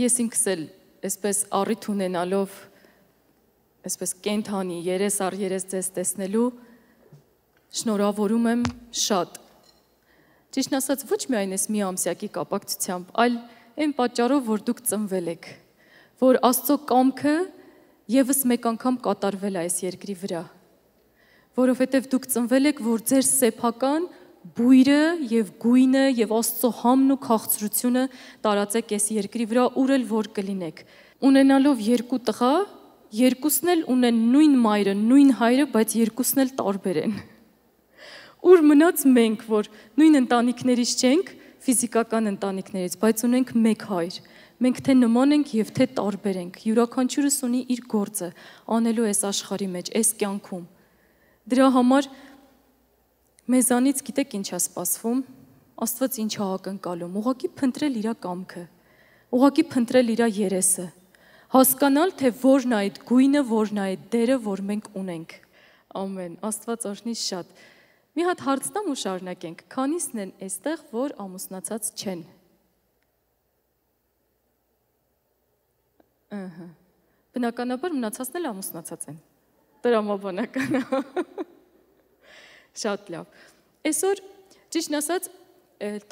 Ես ինքս էլ այսպես առիթ ունենալով այսպես կենթանի երես առ երես ձեզ տեսնելու շնորհավորում եմ շատ։ Ճիշտ ասած ոչ միայն այս մի ամսյակի կապակցությամբ, այլ այն պատճառով, որ դուք ծնվել եք, որ Աստծո կամքը եւս մեկ անգամ կատարվել է այս երկրի վրա, որովհետեւ դուք ծնվել եք, որ ձեր սեփական բույրը եւ գույնը եւ Աստծո համն ու քաղցրությունը տարածեք այս երկրի վրա, ուր էլ որ կլինեք։ Ունենալով երկու տղա, երկուսն էլ ունեն նույն մայրը, նույն հայրը, բայց երկուսն էլ տարբեր են։ Ուր մնաց մենք, որ նույն ընտանիքներից չենք, ֆիզիկական ընտանիքներից, բայց ունենք մեկ հայր։ Մենք թե նման ենք եւ թե տարբեր ենք։ Յուրաքանչյուրս ունի իր գործը անելու այս աշխարհի մեջ, այս կյանքում։ Դրա համար մեզանից գիտեք ինչ է սպասվում, Աստված ինչ է ակնկալում, ուղակի փնտրել իր կամքը, ուղակի փնտրել իր երեսը, հասկանալ, թե որն է այդ գույնը, որն է այդ դերը, որ մենք ունենք։ Ամեն, Աստված օրհնի շատ։ Մի հատ հարց տամ ու շարունակենք։ Քանիսն են այստեղ, որ ամուսնացած չեն։ Ահա։ Բնականաբար մնացածն էլ ամուսնացած են։ Դրամաբանական է։ Շատ լավ։ Այսօր ճիշտ ասած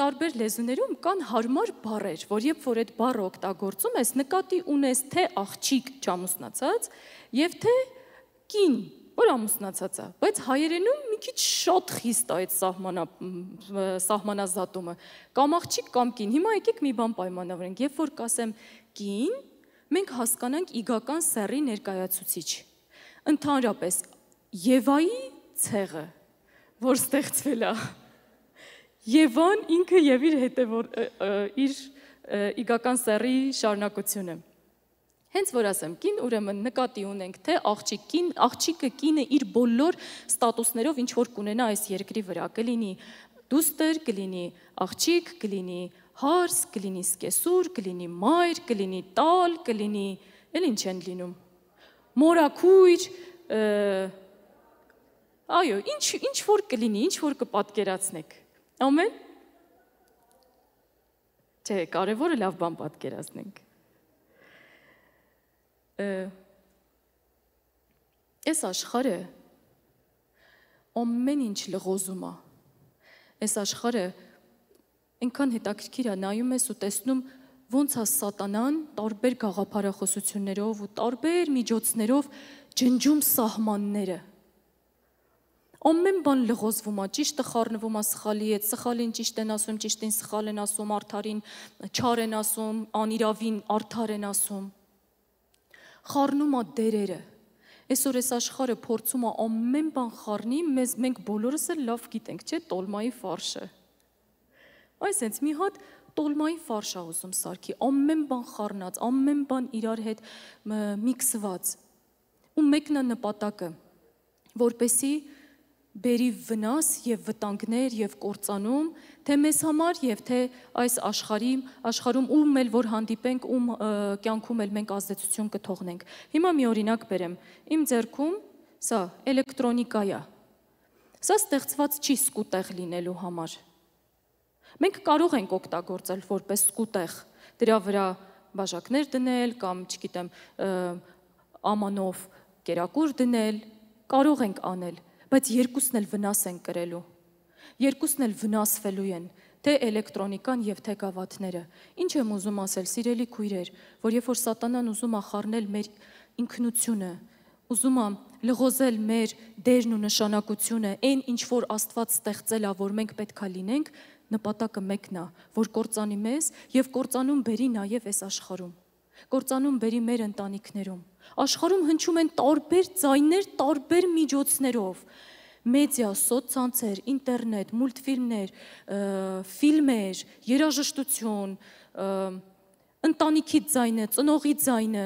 տարբեր լեզուներում կան հարմար բառեր, որ երբ որ այդ բառը օգտագործում ես, նկատի ունես թե աղջիկ չամուսնացած եւ թե կին որ ամուսնացած է, բայց հայերենում մի քիչ շատ խիստ է այդ սահմանա սահմանազատումը։ Կամ աղջիկ կամ կին։ Հիմա եկեք մի բան պայմանավորենք։ Երբ որ կասեմ կին, մենք հասկանանք իգական սեռի ներկայացուցիչ։ Ընդհանրապես Եվայի ցեղը որ ստեղծվել է։ Եվան ինքը եւ իր հետեւոր իր իգական սերի շարունակությունը։ Հենց որ ասեմ, կին ուրեմն նկատի ունենք, թե աղջիկ կին, աղջիկը կինը իր բոլոր ստատուսներով ինչ որ կունենա այս երկրի վրա, կլինի դուստր, կլինի աղջիկ, կլինի հարս, կլինի սկեսուր, կլինի մայր, կլինի տալ, կլինի, էլ ինչ են լինում։ Մորակույր, Այո, ինչ ինչ որ կլինի, ինչ որ կպատկերացնեք։ Ամեն։ Չէ, կարևորը լավ բան պատկերացնենք։ Այս աշխարհը ամեն ինչ լղոզում է։ Այս աշխարհը այնքան հետաքրքիր է, նայում ես ու տեսնում ոնց է սատանան տարբեր գաղափարախոսություններով ու տարբեր միջոցներով ջնջում սահմանները։ Ամեն բան լղոզվում է, ճիշտը խառնվում է սխալի հետ, սխալին ճիշտ են ասում, ճիշտին սխալ են ասում, արդարին չար են ասում, անիրավին արդար են ասում։ Խառնում է դերերը, Այսօր այս աշխարհը փորձում է ամեն բան խառնի, մեզ մենք բոլորս էլ լավ գիտենք, չէ՞, տոլմայի ֆարշը։ Այսինքն մի հատ տոլմայի ֆարշ է ուզում սարքի, ամեն բան խառնած, ամեն բան իրար հետ միքսված։ Ու մեկն է նպատակը, որպեսի բերի վնաս եւ վտանգներ եւ կործանում թե մեզ համար եւ թե այս աշխարհի աշխարհում ում էլ որ հանդիպենք ում կյանքում էլ մենք ազդեցություն կթողնենք։ Հիմա մի օրինակ բերեմ։ Իմ ձեռքում սա էլեկտրոնիկա է։ Սա ստեղծված չի սկուտեղ լինելու համար։ Մենք կարող ենք օգտագործել որպես սկուտեղ, դրա վրա բաժակներ դնել կամ, չգիտեմ, ամանով կերակուր դնել, կարող ենք անել բայց երկուսն էլ վնաս են կրելու։ Երկուսն էլ վնասվելու են, թե էլեկտրոնիկան եւ թե գավաթները։ Ինչ եմ ուզում ասել, սիրելի քույրեր, որ երբ որ սատանան ուզում է խառնել մեր ինքնությունը, ուզում եմ լղոզել մեր դերն ու նշանակությունը, այն ինչ որ Աստված ստեղծել է, որ մենք պետքա լինենք, նպատակը մեկն է, որ կործանի մեզ եւ կործանում բերի նաեւ այս աշխարհում։ Կործանում բերի մեր ընտանիքներում։ Աշխարհում հնչում են տարբեր ձայներ, տարբեր միջոցներով մեդիա, սոցցանցեր, ինտերնետ, մուլտֆիլմներ, ֆիլմեր, երաժշտություն, ընտանիքի ձայնը, ծնողի ձայնը,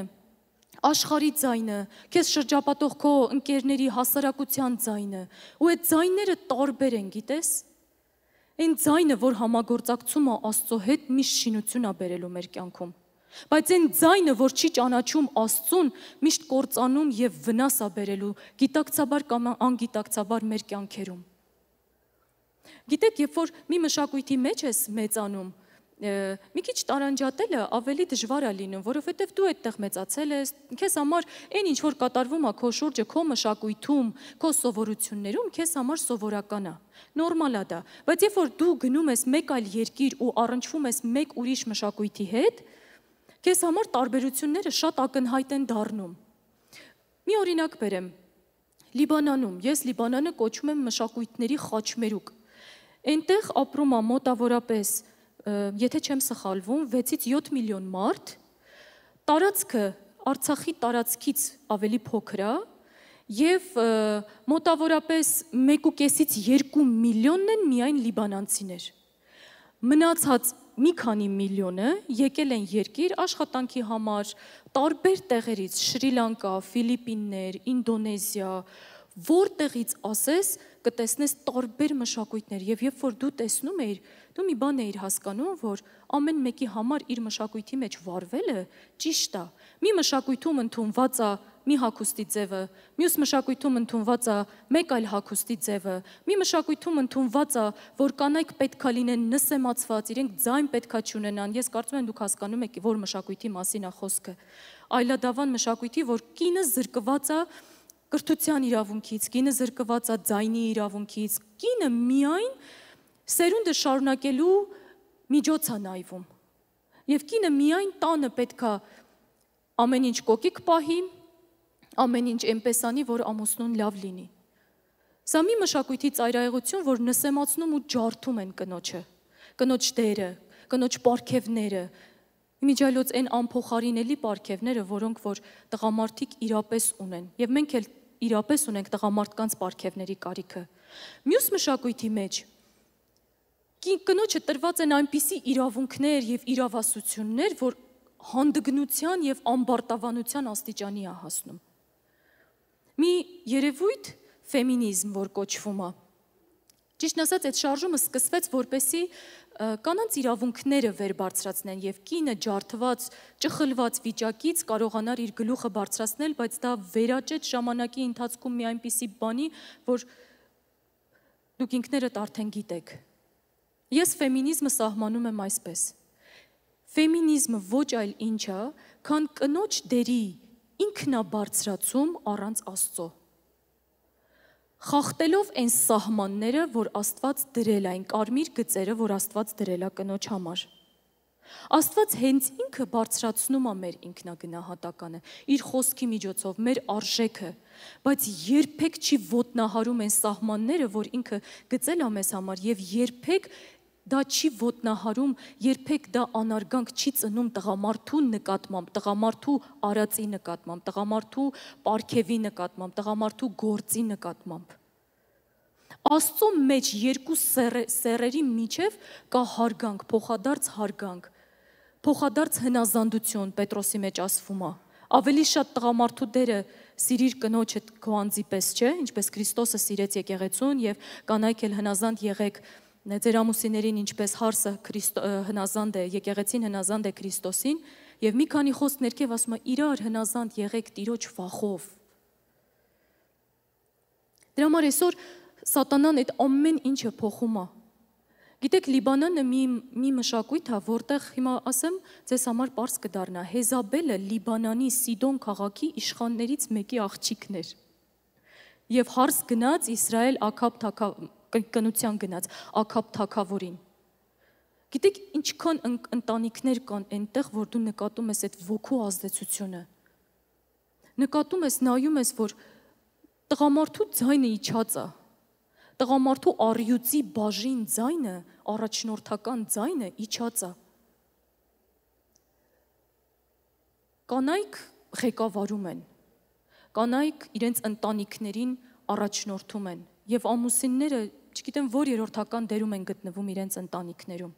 աշխարհի ձայնը, քեզ շրջապատող քո ընկերների հասարակության ձայնը։ Ու այդ ձայները տարբեր են, գիտես։ Այն ձայնը, որ համագործակցումը Աստծո հետ միշտ շինություն ա բերելու մեր կյանքում։ Բայց այն ձայնը, որ չի ճանաչում Աստծուն, միշտ կործանում եւ վնաս է բերելու, գիտակցաբար կամ անգիտակցաբար մեր կյանքերում։ Գիտեք, երբ որ մի մշակույթի մեջ ես մեծանում, մի քիչ տարանջատելը ավելի դժվար է լինում, որովհետև դու այդտեղ մեծացել ես, քեզ համար այն ինչ որ կատարվում է քո շուրջը, քո մշակույթում, քո սովորություններում, քեզ համար սովորական է, նորմալ է դա։ Բայց երբ որ դու գնում ես մեկ այլ երկիր ու առնչվում ես մեկ ուրիշ մշակույթի հետ, Քեզ համար տարբերությունները շատ ակնհայտ են դառնում։ Մի օրինակ բերեմ։ Լիբանանում, ես Լիբանանը կոչում եմ մշակույթների խաչմերուկ։ Այնտեղ ապրում է մոտավորապես, եթե չեմ սխալվում, 6-ից 7 միլիոն մարդ։ Տարածքը Արցախի տարածքից ավելի փոքր է եւ մոտավորապես 1.5-ից 2 միլիոնն են միայն լիբանանցիներ։ Մնացած մի քանի միլիոնը եկել են երկիր աշխատանքի համար տարբեր տեղերից՝ Շրի Լանկա, Ֆիլիպիններ, Ինդոնեզիա, որտեղից ասես կտեսնես տարբեր մշակույթներ եւ երբ որ դու տեսնում էիր, դու մի բան էիր հասկանում, որ ամեն մեկի համար իր մշակույթի մեջ վարվելը ճիշտ է, ճիշտ է Մի մշակույթում ընդունված է մի հակոստի ձևը, մյուս մշակույթում ընդունված է մեկ այլ հակոստի ձևը, մի մշակույթում ընդունված է, որ կանայք պետքա լինեն նսեմացված, իրենք ձայն պետքա չունենան։ Ես կարծում եմ դուք հասկանում եք, որ մշակույթի մասին է խոսքը։ Այլադավան մշակույթի, որ կինը զրկված է կրթության իրավունքից, կինը զրկված է ձայնի իրավունքից, կինը միայն սերունդը շարունակելու միջոց է նայվում։ Եվ կինը միայն տանը պետքա ամեն ինչ կոկիկ պահի, ամեն ինչ այնպես անի, որ ամուսնուն լավ լինի։ Սա մի մշակույթի ծայրահեղություն, որ նսեմացնում ու ջարդում են կնոջը, կնոջ դերը, կնոջ պարքևները, իմիջայլոց այն անփոխարինելի պարքևները, որոնք որ տղամարդիկ իրապես ունեն։ Եվ մենք էլ իրապես ունենք տղամարդկանց պարքևների կարիքը։ Մյուս մշակույթի մեջ կնոջը տրված են այնպիսի իրավունքներ եւ իրավասություններ, որ հանդգնության եւ ամբարտավանության աստիճանի է հասնում։ Մի երևույթ ֆեմինիզմ, որ կոչվում է։ Ճիշտ ասած, այդ շարժումը սկսվեց որպեսի կանանց իրավունքները վերբարձրացնեն եւ կինը ջարդված, ճխլված վիճակից կարողանար իր գլուխը բարձրացնել, բայց դա վերաճեց ժամանակի ընթացքում մի այնպիսի բանի, որ դուք ինքներդ արդեն գիտեք։ Ես ֆեմինիզմը սահմանում եմ այսպես. Ֆեմինիզմը ոչ այլ ինչ է, քան կնոջ դերի ինքնաբարձրացում առանց Աստծո։ Խախտելով այն սահմանները, որ Աստված դրել այն կարմիր գծերը, որ Աստված դրել է կնոջ համար։ Աստված հենց ինքը բարձրացնում է մեր ինքնագնահատականը իր խոսքի միջոցով, մեր արժեքը, բայց երբեք չի ոտնահարում այն սահմանները, որ ինքը գծել է մեզ համար եւ երբեք Դա չի ոտնահարում, երբեք դա անարգանք չի ծնում տղամարդու նկատմամբ, տղամարդու արածի նկատմամբ, տղամարդու պարքևի նկատմամբ, տղամարդու գործի նկատմամբ։ Աստծո մեջ երկու սերը, սերերի միջև կա հարգանք, փոխադարձ հարգանք, փոխադարձ հնազանդություն Պետրոսի մեջ ասվում է։ Ավելի շատ տղամարդու դերը սիրիր կնոջդ քո անձի պես, չէ, ինչպես Քրիստոսը սիրեց եկեղեցուն եւ կանայք էլ հնազանդ եղեք եղ ձեր ամուսիներին ինչպես հարսը հնազանդ է, եկեղեցին հնազանդ է Քրիստոսին, եւ մի քանի խոսք ներքև ասում է իրար հնազանդ եղեք Տիրոջ վախով։ Դրա համար այսօր սատանան այդ ամեն ինչը փոխում է։ Գիտեք Լիբանանը մի մի մշակույթ է, որտեղ հիմա ասեմ, ձեզ համար པարս կդառնա։ Հեզաբելը Լիբանանի Սիդոն քաղաքի իշխաններից մեկի աղջիկն էր։ Եվ հարս գնաց Իսրայել Աքաբ թագավ կնության գնաց ակապ թակավորին։ Գիտեք, ինչքան ընտանիքներ կան այնտեղ, որ դու նկատում ես այդ ոգու ազդեցությունը։ Նկատում ես, նայում ես, որ տղամարդու ձայնը իջած է։ Տղամարդու առյուծի բաժին ձայնը, առաջնորդական ձայնը իջած է։ Կանայք ղեկավարում են։ Կանայք իրենց ընտանիքներին առաջնորդում են եւ ամուսինները չգիտեմ որ երրորդական դերում են գտնվում իրենց ընտանիքներում։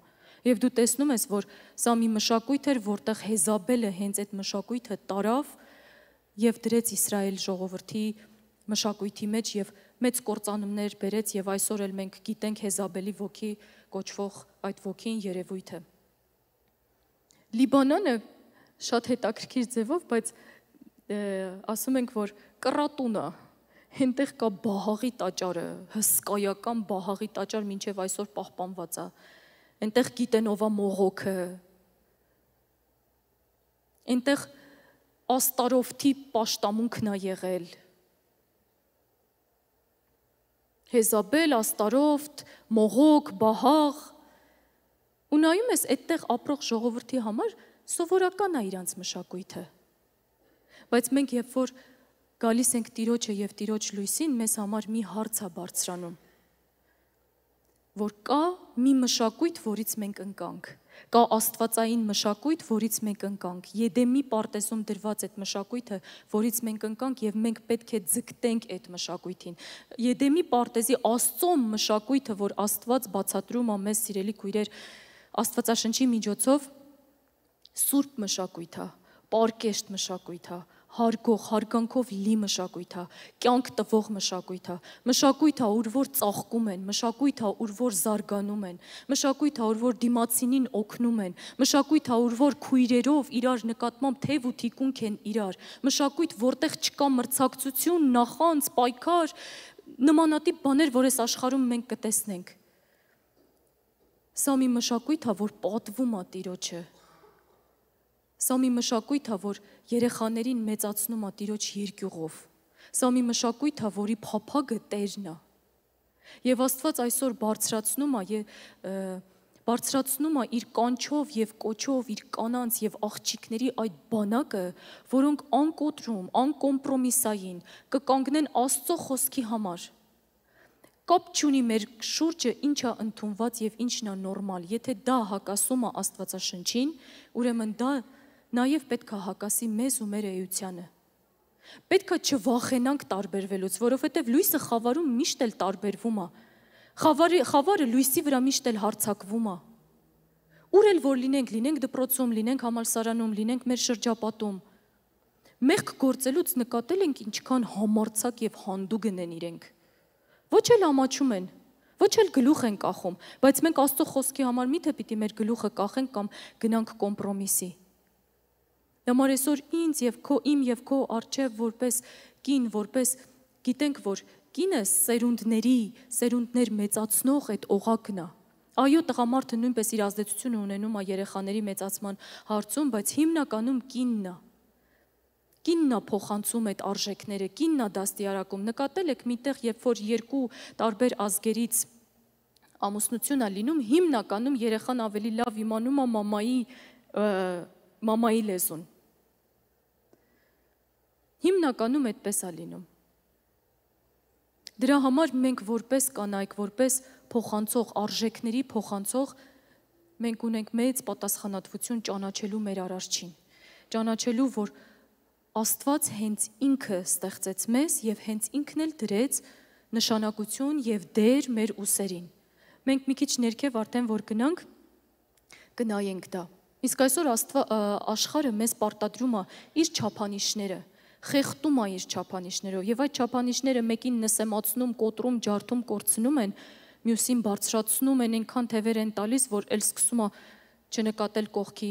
Եվ դու տեսնում ես, որ սա մի մշակույթ էր, որտեղ Հեզաբելը հենց այդ մշակույթը տարավ եւ դրեց Իսրայել ժողովրդի մշակույթի մեջ եւ մեծ կործանումներ բերեց եւ այսօր էլ մենք գիտենք Հեզաբելի ոգի կոչվող այդ ոգին երևույթը։ Լիբանանը շատ հետաքրքիր ձևով, բայց ասում ենք, որ կռատուն է հենտեղ կա բահաղի տաճարը, հսկայական բահաղի տաճար մինչև այսօր պահպանված է։ Այնտեղ գիտեն ով է մողոքը։ Այնտեղ Աստարովթի աշտամունքն է եղել։ Հեզաբել, Աստարովթ, մողոք, բահաղ։ Ու նայում ես այդտեղ ապրող ժողովրդի համար սովորական է իրանց մշակույթը։ Բայց մենք երբ որ գալիս ենք Տիրոջը եւ Տիրոջ լույսին, մեզ համար մի հարց է բարձրանում, որ կա մի մշակույթ, որից մենք ընկանք, կա աստվածային մշակույթ, որից մենք ընկանք, Եդեմի պարտեզում դրված այդ մշակույթը, որից մենք ընկանք եւ մենք պետք է ձգտենք այդ մշակույթին։ Եդեմի պարտեզի Աստծո մշակույթը, որ Աստված բացատրում է մեզ սիրելի քույրեր, Աստվածաշնչի միջոցով սուրբ մշակույթ է, պարկեշտ մշակույթ է, հարգող, հարգանքով լի մշակույթ է, կյանք տվող մշակույթ է, մշակույթ է, ուր որ ծաղկում են, մշակույթ է, ուր որ զարգանում են, մշակույթ է, ուր որ դիմացինին օգնում են, մշակույթ է, ուր որ քույրերով իրար նկատմամբ թև ու թիկունք են իրար, մշակույթ, որտեղ չկա մրցակցություն, նախանց, պայքար, նմանատիպ բաներ, որ այս աշխարհում մենք կտեսնենք։ Սա մի մշակույթ է, որ պատվում է Տիրոջը, Սա մի մշակույթ է, որ երեխաներին մեծացնում է Տիրոջ երկյուղով։ Սա մի մշակույթ է, որի փափագը Տերն է։ Եվ Աստված այսօր բարձրացնում է բարձրացնում է իր կանչով եւ կոչով իր կանանց եւ աղջիկների այդ բանակը, որոնք անկոտրում, անկոմպրոմիսային կկանգնեն Աստծո խոսքի համար։ Կապ չունի մեր շուրջը ինչա ընդունված եւ ինչն է նորմալ։ Եթե դա հակասում է Աստվածաշնչին, ուրեմն դա նաև պետք է հակասի մեզ ու մեր էությանը։ Պետք է չվախենանք տարբերվելուց, որովհետև լույսը խավարում միշտ էլ տարբերվում է։ Խավարի խավարը լույսի վրա միշտ էլ հարցակվում է։ Ուր էլ որ լինենք, լինենք դպրոցում, լինենք համալսարանում, լինենք մեր շրջապատում, մեղք գործելուց նկատել ենք ինչքան համարցակ եւ հանդուգն են իրենք։ Ոչ էլ ամաչում են, ոչ էլ գլուխ են կախում, բայց մենք Աստծո խոսքի համար միթե պիտի մեր գլուխը կախենք կամ գնանք կոմպրոմիսի։ Եմ որ այսօր ինձ եւ քո իմ եւ քո արչեւ որպես կին, որպես գիտենք որ կինը սերունդների, սերունդներ մեծացնող այդ օղակն է։ Այո, տղամարդը նույնպես իր ազդեցությունը ունենում է երեխաների մեծացման հարցում, բայց հիմնականում կինն է։ Կինն է փոխանցում այդ արժեքները, կինն է դաստիարակում։ Նկատել եք միտեղ, երբ որ երկու տարբեր ազգերից ամուսնություն է լինում, հիմնականում երեխան ավելի լավ իմանում է մամայի մամայի լեզուն Հիմնականում այդպես է լինում։ Դրա համար մենք որպես կանայք, որպես փոխանցող արժեքների փոխանցող մենք ունենք մեծ պատասխանատվություն ճանաչելու մեր արարչին։ Ճանաչելու, որ Աստված հենց ինքը ստեղծեց մեզ եւ հենց ինքն էլ դրեց նշանակություն եւ դեր մեր ուսերին։ Մենք մի քիչ ներքև արդեն որ գնանք գնայենք դա։ Իսկ այսօր աստվա աշխարը մեզ պարտադրում է իր ճափանիշները, խեղտում է իր չափանիշներով եւ այդ չափանիշները մեկին նսեմացնում, կոտրում, ջարդում, կորցնում են, մյուսին բարձրացնում են, այնքան թևեր են տալիս, որ էլ սկսում է չնկատել կողքի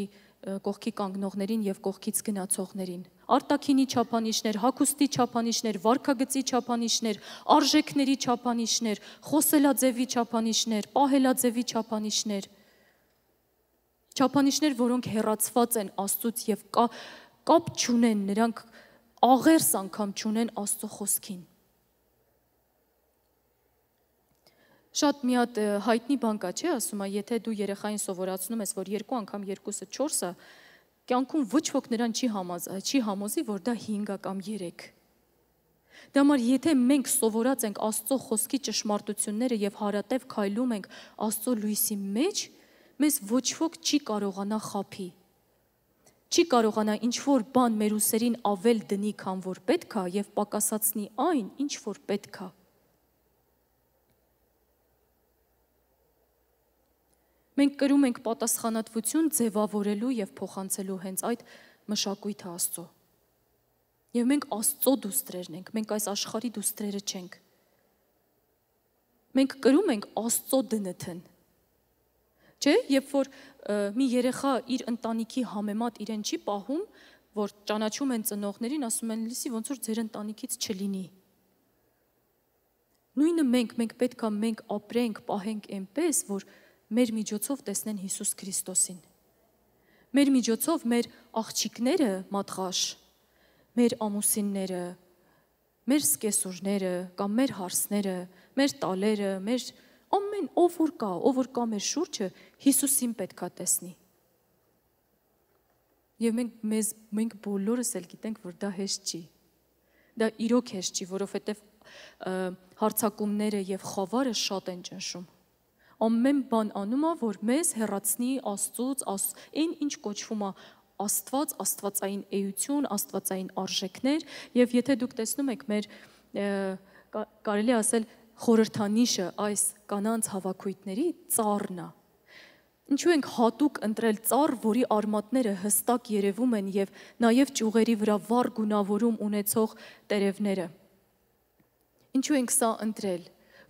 կողքի կանգնողներին եւ կողքից գնացողներին արտակինի չափանիշներ, հակոստի չափանիշներ, վարկագծի չափանիշներ, արժեքների չափանիշներ, խոսելաձևի չափանիշներ, պահելաձևի չափանիշներ։ Չափանիշներ, որոնք հերացված են Աստծուց եւ կա կապ չունեն, նրանք աղերս անգամ չունեն Աստծո խոսքին։ Շատ մի հատ հայտնի բան կա, չէ՞, ասում է, եթե դու երեխային սովորացնում ես, որ երկու անգամ երկուսը 4-ը, կյանքում ոչ ոք նրան չի համազ, չի համոզի, որ դա 5-ա կամ 3։ Դա համար եթե մենք սովորած ենք Աստծո խոսքի ճշմարտությունները եւ հարատև քայլում ենք Աստծո լույսի մեջ, մեզ ոչ ոք չի կարողանա խափի չի կարողանա ինչ որ բան մեր ուսերին ավել դնի, քան որ պետքա եւ պակասացնի այն, ինչ որ պետքա։ Մենք կրում ենք պատասխանատվություն ձևավորելու եւ փոխանցելու հենց այդ մշակույթը Աստծո։ Եվ մենք Աստծո դուստրերն ենք, մենք այս աշխարհի դուստրերը չենք։ Մենք կրում ենք Աստծո դնթն Չէ, երբ որ մի երեխա իր ընտանիքի համեմատ իրեն չի պահում, որ ճանաչում են ծնողներին, ասում են լիսի ոնց որ ձեր ընտանիքից չլինի։ Նույնը մենք, մենք պետքա մենք ապրենք, պահենք այնպես, որ մեր միջոցով տեսնեն Հիսուս Քրիստոսին։ Մեր միջոցով մեր աղջիկները մատղաշ, մեր ամուսինները, մեր սկեսուրները կամ մեր հարսները, մեր տալերը, մեր ամեն ով որ կա, ով որ կա մեր շուրջը, Հիսուսին պետքա տեսնի։ Եվ մենք մեզ մենք բոլորս էլ գիտենք, որ դա հեշտ չի։ Դա իրոք հեշտ չի, որովհետև հարցակումները եւ խավարը շատ են ճնշում։ Ամեն բան անում է, որ մեզ հեռացնի Աստծոց, աս այն ինչ կոչվում է Աստված, Աստվածային էություն, Աստվածային արժեքներ, եւ եթե դուք տեսնում եք մեր կարելի ասել խորհրդանիշը այս կանանց հավաքույտների ծառն է։ Ինչու ենք հատուկ ընտրել ծառ, որի արմատները հստակ երևում են եւ նաեւ ճյուղերի վրա վառ գունավորում ունեցող տերևները։ Ինչու ենք սա ընտրել,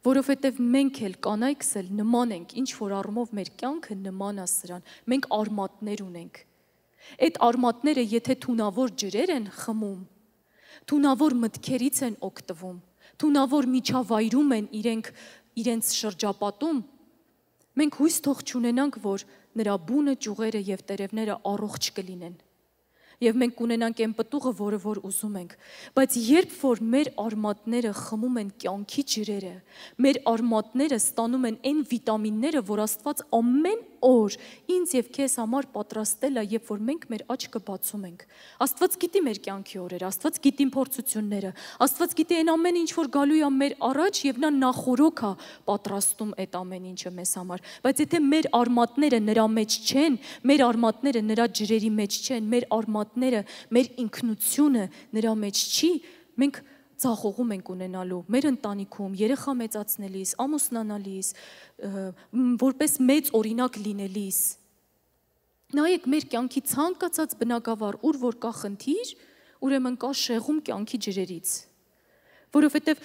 որովհետև մենք էլ կանայքս էլ նման ենք, ինչ որ առումով մեր կյանքը նման է սրան։ Մենք արմատներ ունենք։ Այդ արմատները եթե թունավոր ջրեր են խմում, թունավոր մտքերից են օգտվում, թունավոր միջավայրում են իրենք իրենց շրջապատում, մենք հույս թող չունենանք, որ նրա բունը, ճյուղերը եւ տերևները առողջ կլինեն։ Եվ մենք կունենանք այն պտուղը, որը որ ուզում ենք։ Բայց երբ որ մեր արմատները խմում են կյանքի ջրերը, մեր արմատները ստանում են այն վիտամինները, որ Աստված ամեն օր ինձ եւ քեզ համար պատրաստել է, երբ որ մենք մեր աչքը բացում ենք։ Աստված գիտի մեր կյանքի օրերը, Աստված գիտի փորձությունները, Աստված գիտի այն ամենը, ինչ որ գալու է մեր առաջ եւ նա նախորոք է պատրաստում այդ ամեն ինչը մեզ համար։ Բայց եթե մեր արմատները նրա մեջ չեն, մեր արմատները նրա ջրերի մեջ չեն, մեր արմատները, մեր ինքնությունը նրա մեջ չի, մենք ցախողում ենք ունենալու մեր ընտանիքում երեխա մեծացնելիս, ամուսնանալիս, որպես մեծ օրինակ լինելիս։ Նայեք մեր կյանքի ցանկացած բնակավար, ուր որ կա խնդիր, ուրեմն կա շեղում կյանքի ջրերից որովհետև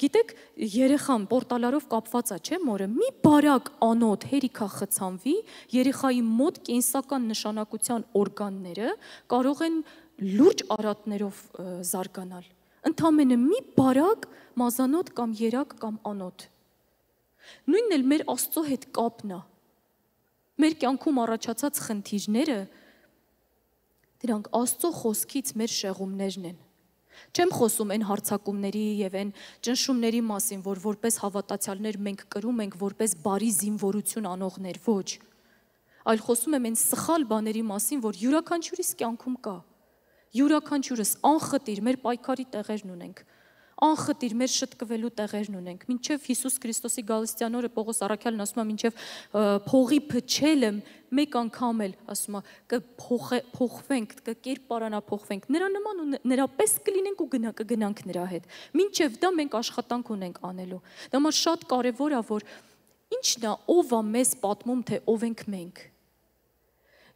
գիտեք երեխան պորտալարով կապված է, չէ՞ մորը։ Մի բարակ անոթ հերիքա խցանվի, երեխայի մոտ կենսական նշանակության օրգանները կարող են լուրջ արատներով զարգանալ ընդամենը մի բարակ մազանոտ կամ երակ կամ անոտ։ Նույնն էլ մեր Աստծո հետ կապն է։ Մեր կյանքում առաջացած խնդիրները դրանք Աստծո խոսքից մեր շեղումներն են։ Չեմ խոսում այն հարցակումների եւ այն ճնշումների մասին, որ որպես հավատացյալներ մենք կրում ենք որպես բարի զինվորություն անողներ, ոչ։ Այլ խոսում եմ այն սխալ բաների մասին, որ յուրաքանչյուրիս կյանքում կա։ կա յուրաքանչյուրս անխտիր մեր պայքարի տեղերն ունենք անխտիր մեր շտկվելու տեղերն ունենք մինչև Հիսուս Քրիստոսի գալստյան օրը Պողոս առաքյալն ասում է մինչև փողի փչելը մեկ անգամ էլ ասում է կփոխվենք կկերպարանափոխվենք նրա նման ու նրա պես կլինենք ու գնանք գնանք նրա հետ մինչև դա մենք աշխատանք ունենք անելու դա մա շատ կարևոր է որ ի՞նչն է ով է մեզ պատմում թե ով ենք մենք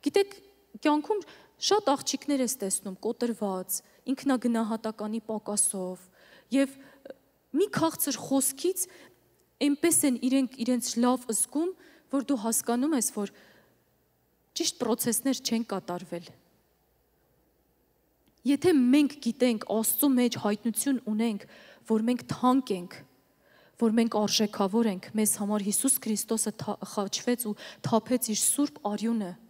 գիտեք կյանքում Շատ աղջիկներ ես տեսնում կոտրված, ինքնագնահատականի պակասով եւ մի քաղցր խոսքից այնպես են իրենք իրենց լավ զգում, որ դու հասկանում ես, որ ճիշտ process-ներ չեն կատարվել։ Եթե մենք գիտենք Աստծո մեջ հայտնություն ունենք, որ մենք թանկ ենք, որ մենք արժեքավոր ենք, մեզ համար Հիսուս Քրիստոսը խաչվեց ու թափեց իր սուրբ արյունը, թա,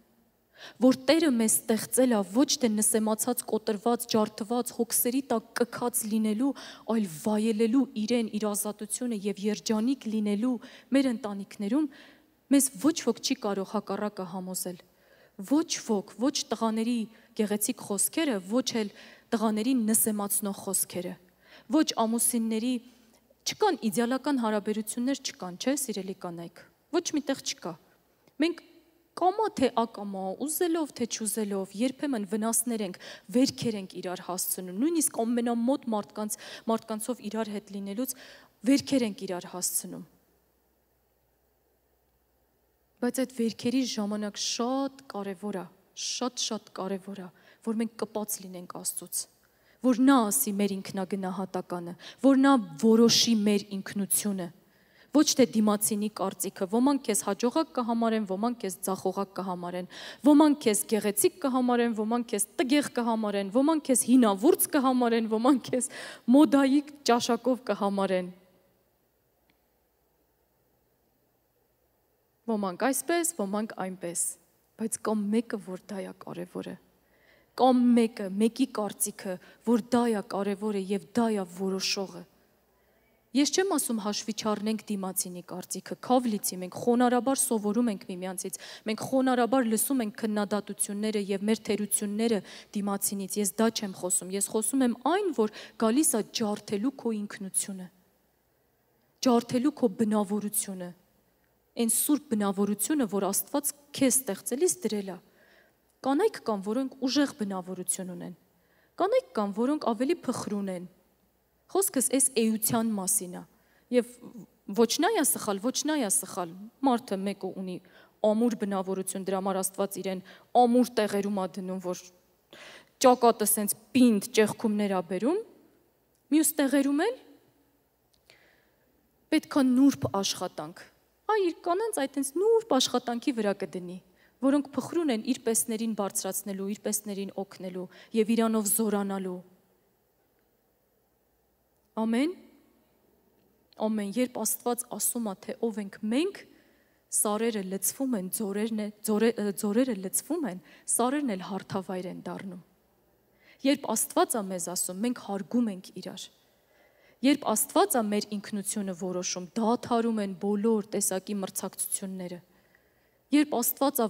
որ Տերը մեզ ստեղծել է ոչ թե նսեմացած, կոտրված, ջարդված, հոգսերի տակ կքած լինելու, այլ վայելելու իրեն իր ազատությունը եւ երջանիկ լինելու մեր ընտանիքներում, մեզ ոչ ոք չի կարող հակառակը համոզել։ Ոչ ոք, ոչ տղաների գեղեցիկ խոսքերը, ոչ էլ տղաների նսեմացնող խոսքերը, ոչ ամուսինների չկան իդեալական հարաբերություններ չկան, չէ՞, սիրելի կանայք։ Ոչ միտեղ չկա։ Մենք կամա թե ակամա, ուզելով թե չուզելով, երբեմն վնասներ ենք, վերքեր ենք իրար հասցնում, նույնիսկ ամենամոտ մարդկանց մարդկանցով իրար հետ լինելուց վերքեր ենք իրար հասցնում։ Բայց այդ վերքերի ժամանակ շատ կարևոր է, շատ-շատ կարևոր է, որ մենք կպած լինենք Աստծոց, որ նա ասի մեր ինքնագնահատականը, որ նա որոշի մեր ինքնությունը ոչ թե դիմացինի կարծիքը, ոմանք քեզ հաջողակ կհամարեն, ոմանք քեզ ձախողակ կհամարեն, ոմանք քեզ գեղեցիկ կհամարեն, ոմանք քեզ տգեղ կհամարեն, ոմանք քեզ հինավուրց կհամարեն, ոմանք քեզ մոդայի ճաշակով կհամարեն։ Ոմանք այսպես, ոմանք այնպես, բայց կամ մեկը, որ դա է կարևորը կամ մեկը, մեկի կարծիքը, որ դա է կարևորը եւ դա է որոշողը Ես չեմ ասում հաշվի չառնենք դիմացինի կարծիքը, քավ լիցի մենք խոնարհաբար սովորում ենք միմյանցից, մենք խոնարհաբար լսում ենք քննադատությունները եւ մեր թերությունները դիմացինից։ Ես դա չեմ խոսում, ես խոսում եմ այն, որ գալիս է ջարդելու քո ինքնությունը, ջարդելու քո բնավորությունը, այն սուրբ բնավորությունը, որ Աստված քեզ ստեղծելիս դրել է։ Կանայք կան, որոնք ուժեղ բնավորություն ունեն։ Կանայք կան, որոնք ավելի փխրուն են, Խոսքս այս էության մասին է։ Եվ ոչ նա է սխալ, ոչ նա է սխալ։ Մարդը մեկը ունի ամուր բնավորություն, դրա համար Աստված իրեն ամուր տեղերում է դնում, որ ճակատը սենց պինդ ճեղքումներ ա բերում, մյուս տեղերում էլ պետք է նուրբ աշխատանք։ Այ իր կանանց այդ այնց նուրբ աշխատանքի վրա կդնի, որոնք փխրուն են իր պեսներին բարձրացնելու, իր պեսներին օգնելու եւ իրանով զորանալու Ամեն։ Ամեն, երբ Աստված ասում է, թե ով ենք մենք, սարերը լցվում են, ձորերն է, ձորերը լցվում են, սարերն էլ հարթավայր են դառնում։ Երբ Աստվածը մեզ ասում, մենք հարգում ենք իրար։ Երբ Աստվածը մեր ինքնությունը որոշում, դադարում են բոլոր տեսակի մրցակցությունները։ դա Երբ Աստվածը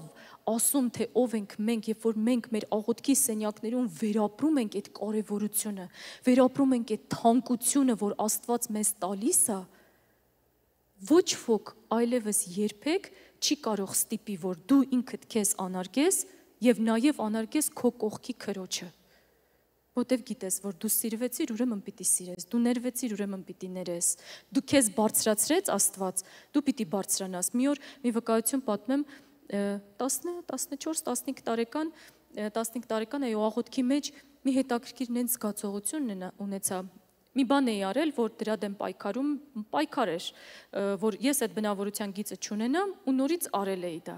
ասում թե ով ենք մենք, երբ որ մենք մեր աղոթքի սենյակներում վերապրում ենք այդ կարևորությունը, վերապրում ենք այդ թանկությունը, որ Աստված մեզ տալիս է, ոչ ոք այլևս երբեք չի կարող ստիպի, որ դու ինքդ քեզ անարգես եւ նաեւ անարգես քո կողքի քրոջը։ Որտեվ գիտես, որ դու սիրվեցիր, ուրեմն պիտի սիրես, դու ներվեցիր, ուրեմն պիտի ներես։ Դու քեզ բարձրացրեց Աստված, դու պիտի բարձրանաս։ Մի օր մի վկայություն պատմեմ 10 14-15 տարեկան 15 տարեկան այո աղոթքի մեջ մի հետաքրքիր նենց զգացողություն ունեցա մի բան էի արել, որ դրա դեմ պայքարում պայքար էր, որ ես այդ բնավորության գիծը չունենամ ու նորից արել էի դա։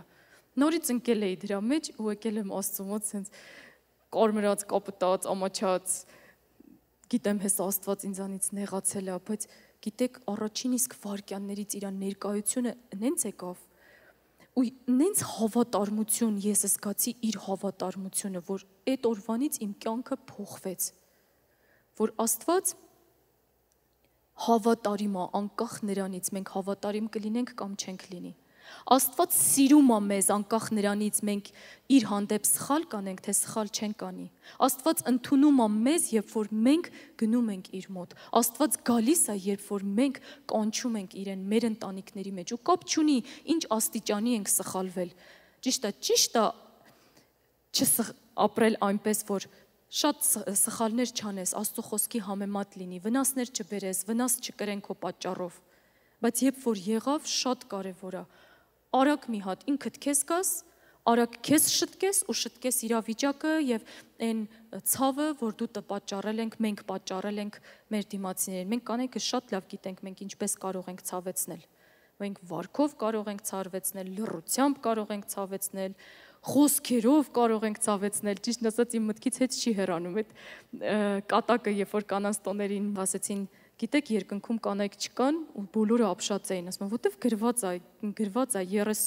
Նորից ընկել էի դրա մեջ ու եկել եմ Աստծո մոտ, ասենց կորմրոց, կոպտոց, օմոչոց։ Գիտեմ, հես Աստված ինձանից նեղացել է, բայց գիտեք, առաջին իսկ վարքյաններից իր ներկայությունը նենց եկավ ու նենց հավատարմություն ես զգացի իր հավատարմությունը, որ այդ օրվանից իմ կյանքը փոխվեց։ Որ Աստված հավատարիմ է անկախ նրանից, մենք հավատարիմ կլինենք կամ չենք լինի։ Աստված սիրում է մեզ անկախ նրանից մենք իր հանդեպ սխալ կանենք, թե սխալ չենք անի։ Աստված ընդունում է մեզ, երբ որ մենք գնում ենք իր մոտ։ Աստված գալիս է, երբ որ մենք կանչում ենք իրեն մեր ընտանիքների մեջ ու կապ չունի ինչ աստիճանի ենք սխալվել։ Ճիշտ է, ճիշտ է չսապրել այնպես, որ շատ սխալներ չանես, Աստծո խոսքի համեմատ լինի, վնասներ չբերես, վնաս չկրեն քո պատճառով։ Բայց երբ որ եղավ, շատ կարևոր է, որ արագ մի հատ ինքդ քեզ գաս, արագ քեզ շտկես ու շտկես իրավիճակը եւ այն ցավը, որ դու պատճառել ենք, մենք պատճառել ենք մեր դիմացիներին։ Մենք կանենք շատ լավ գիտենք, մենք ինչպես կարող ենք ցավեցնել։ Մենք վարկով կարող ենք ցավեցնել, լռությամբ կարող ենք ցավեցնել, խոսքերով կարող ենք ցավեցնել, ճիշտ ասած իմ մտքից հետ չի հեռանում այդ կատակը, երբ որ կանանց տոներին ասեցին, Գիտեք, երկնքում կանայք չկան ու բոլորը ապշած էին, ասում, որտեվ գրված է, գրված է 30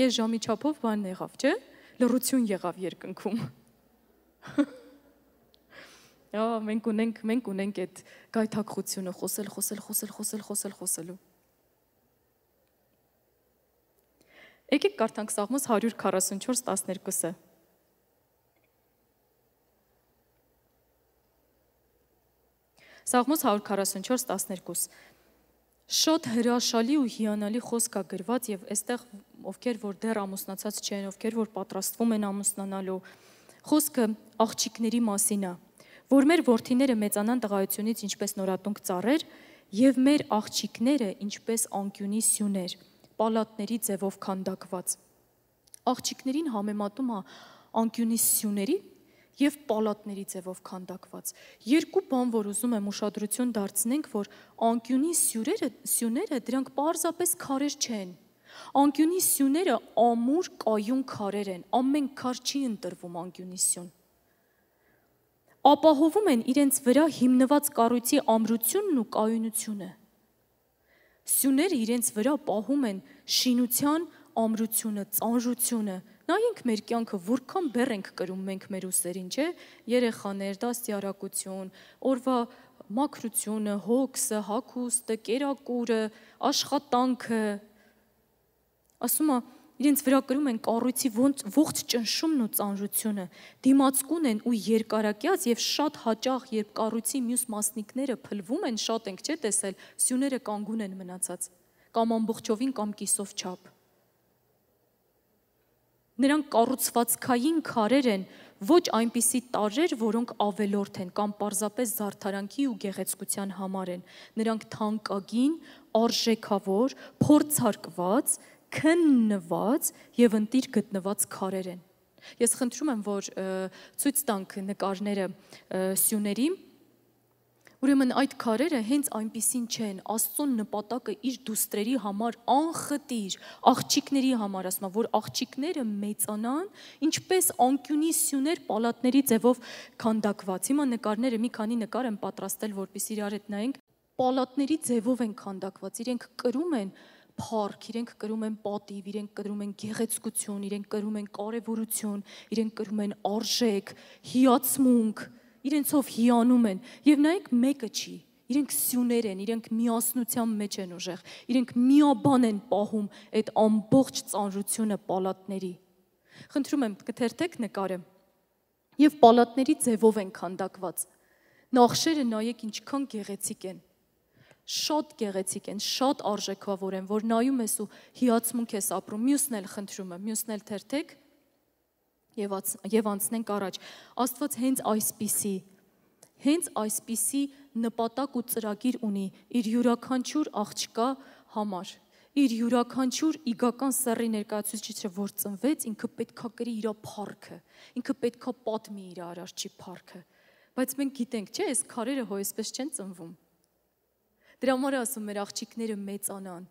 կես ժամի չափով բանն եղավ, չէ՞։ Լռություն եղավ երկնքում։ Ա, մենք ունենք, մենք ունենք այդ գայթակղությունը, խոսել, խոսել, խոսել, խոսել, խոսել, խոսելու։ Եկեք կարդանք Սաղմոս 144:12-ը։ Սաղմոս 144:12 Շատ հրաշալի ու հիանալի խոսք է գրված եւ այստեղ ովքեր որ դեռ ամուսնացած չեն, ովքեր որ պատրաստվում են ամուսնանալու, խոսքը աղջիկների մասին է, որ մեր ворթիները մեծանան տղայությունից ինչպես նորատունք ծառեր եւ մեր աղջիկները ինչպես անկյունի սյուներ, պալատների ձևով քանդակված։ Աղջիկներին համեմատում է անկյունի սյուների, եւ պալատների ձևով քանդակված։ Երկու բան, որ ուզում եմ ուշադրություն դարձնենք, որ անկյունի սյուրերը, սյուները դրանք պարզապես քարեր չեն։ Անկյունի սյուները ամուր կայուն քարեր են, ամեն քար չի ընտրվում անկյունի սյուն։ Ապահովում են իրենց վրա հիմնված կառույցի ամրությունն ու կայունությունը։ Սյուները իրենց վրա պահում են շինության ամրությունը, ծանրությունը։ Նայենք մեր կյանքը, որքան բեռ ենք կրում մենք մեր ուսերին, չէ՞։ Երեխաներ, դաստիարակություն, օրվա մաքրությունը, հոգսը, հակոստը, կերակուրը, աշխատանքը։ Ասում եմ, իրենց վրա կրում են կառույցի ողջ ճնշումն ու ծանրությունը, դիմացկուն են ու երկարակյաց եւ շատ հաճախ երբ կառույցի մյուս մասնիկները փլվում են, շատ ենք չէ տեսել, սյուները կանգուն են մնացած կամ ամբողջովին կամ կիսով չափ։ Նրանք կառուցվածքային քարեր են, ոչ այնպիսի տարրեր, որոնք ավելորդ են կամ պարզապես զարդարանքի ու գեղեցկության համար են։ Նրանք թանկագին, արժեքավոր, փորձարկված, քննված եւ ընտիր գտնված քարեր են։ Ես խնդրում եմ, որ ցույց տանք նկարները սյուների Ուրեմն այդ քարերը հենց այնպիսին չեն, Աստծոն նպատակը իր դուստրերի համար անխտիր, աղջիկների համար ասում է, որ աղջիկները մեծանան, ինչպես անկյունի սյուներ պալատների ձևով քանդակված։ Հիմա նկարները մի քանի նկար եմ պատրաստել, որպեսզի իրար հետ նայենք։ Պալատների ձևով են քանդակված, իրենք կրում են փառք, իրենք կրում են պատիվ, իրենք կրում են գեղեցկություն, իրենք կրում են կարևորություն, իրենք կրում են արժեք, հիացմունք, իրենցով հիանում են եւ նայեք մեկը չի իրենք սյուներ են, իրենք միասնության մեջ են ուժեղ, իրենք միաբան են պահում այդ ամբողջ ծանրությունը պալատների։ Խնդրում եմ կթերթեք նկարը։ Եվ պալատների ձևով են քանդակված։ Նախշերը նայեք ինչքան գեղեցիկ են։ Շատ գեղեցիկ են, շատ արժեքավոր են, որ նայում ես ու հիացմունք ես ապրում։ Մյուսն էլ խնդրում եմ, մյուսն էլ թերթեք։ թեր եւ եւ անցնենք առաջ։ Աստված հենց այսպիսի հենց այսպիսի նպատակ ու ծրագիր ունի իր յուրաքանչյուր աղջկա համար։ Իր յուրաքանչյուր իգական սեռի ներկայացուցիչը, որ ծնվեց, ինքը պետքա կրի իր փառքը, ինքը պետքա պատմի իր արարչի փառքը։ Բայց մենք գիտենք, չէ՞, այս քարերը հո այսպես չեն ծնվում։ Դրա համար ասում մեր աղջիկները մեծանան։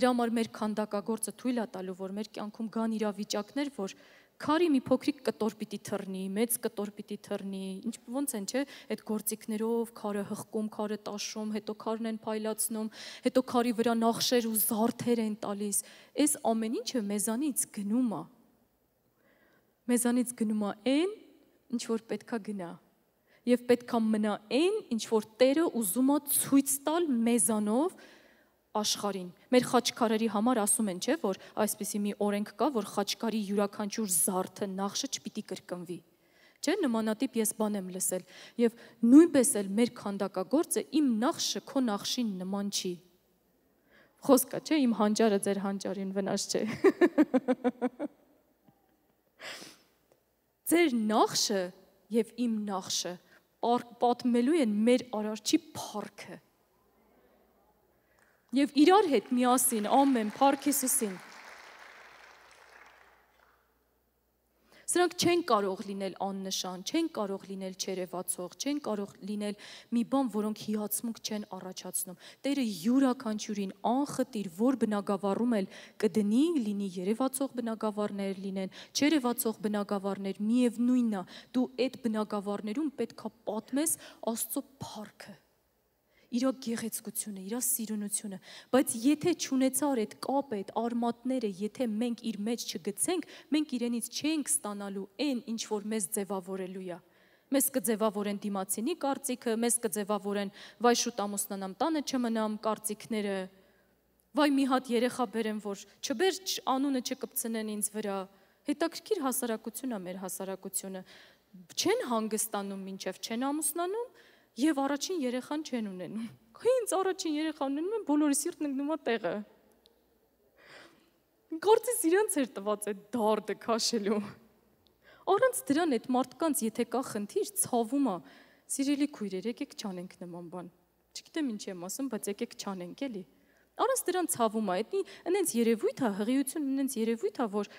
Դրա համար մեր քանդակագործը թույլ է տալու, որ մեր կյանքում կան իրավիճակներ, որ քարի մի փոքրիկ կտոր պիտի թռնի, մեծ կտոր պիտի թռնի։ Ինչ ոնց են, չէ՞, այդ գործիքներով քարը հղկում, քարը տաշում, հետո քարն են փայլացնում, հետո քարի վրա նախշեր ու զարդեր են տալիս։ Այս ամեն ինչը մեզանից գնում է։ Մեզանից գնում է այն, ինչ որ պետքա գնա եւ պետքա մնա այն, ինչ որ Տերը ուզում է ցույց տալ մեզանով, աշխարհին։ Մեր խաչքարերի համար ասում են, չէ՞, որ այսպիսի մի օրենք կա, որ խաչքարի յուրաքանչյուր զարդը նախշը չպիտի կրկնվի։ Չէ՞, նմանատիպ ես բան եմ լսել, եւ նույնպես էլ մեր քանդակագործը իմ նախշը քո նախշին նման չի։ Խոսքա, չէ՞, իմ հանճարը ձեր հանճարին վնաս չէ։ Ձեր նախշը եւ իմ նախշը պատմելու են մեր արարչի փառքը եւ իրար հետ միասին ամեն Փառք Հիսուսին։ Սրանք չեն կարող լինել աննշան, չեն կարող լինել չերևացող, չեն կարող լինել մի բան, որոնք հիացմունք չեն առաջացնում։ Տերը յուրաքանչյուրին անխտիր, որ բնակավարում էլ կդնի, լինի երևացող բնակավարներ լինեն, չերևացող բնակավարներ, միևնույնն է, դու այդ բնակավարներում պետքա պատմես Աստծո փառքը իր գեղեցկությունը, իր սիրունությունը, բայց եթե ճանեցար այդ կապը, այդ արմատները, եթե մենք իր մեջ չգցենք, մենք իրենից չենք ստանալու այն, ինչ որ մեզ ձևավորելու է։ Մեզ կձևավորեն դիմացինի կարծիքը, մեզ կձևավորեն վայ շուտ ամուսնանամ տանը չմնամ կարծիքները։ Վայ մի հատ երեխա բերեմ, որ չբեր անունը չկպցնեն ինձ վրա։ Հետաքրքիր հասարակություն է մեր հասարակությունը չեն հանգստանում, ինչև չեն ամուսնանում, եւ առաջին երեխան չեն ունենում։ Քինց առաջին երեխան ունենում են, բոլորի սիրտն ընկնում է տեղը։ Գործից իրենց էր տված այդ դարդը քաշելու։ Առանց դրան այդ մարդկանց եթե կա խնդիր, ցավում է։ Սիրելի քույրեր, եկեք չանենք նման բան։ Չգիտեմ ինչ եմ ասում, բայց եկեք չանենք էլի։ Առանց դրան ցավում է, դա այնենց երևույթ է, հղիություն այնենց երևույթ է, որ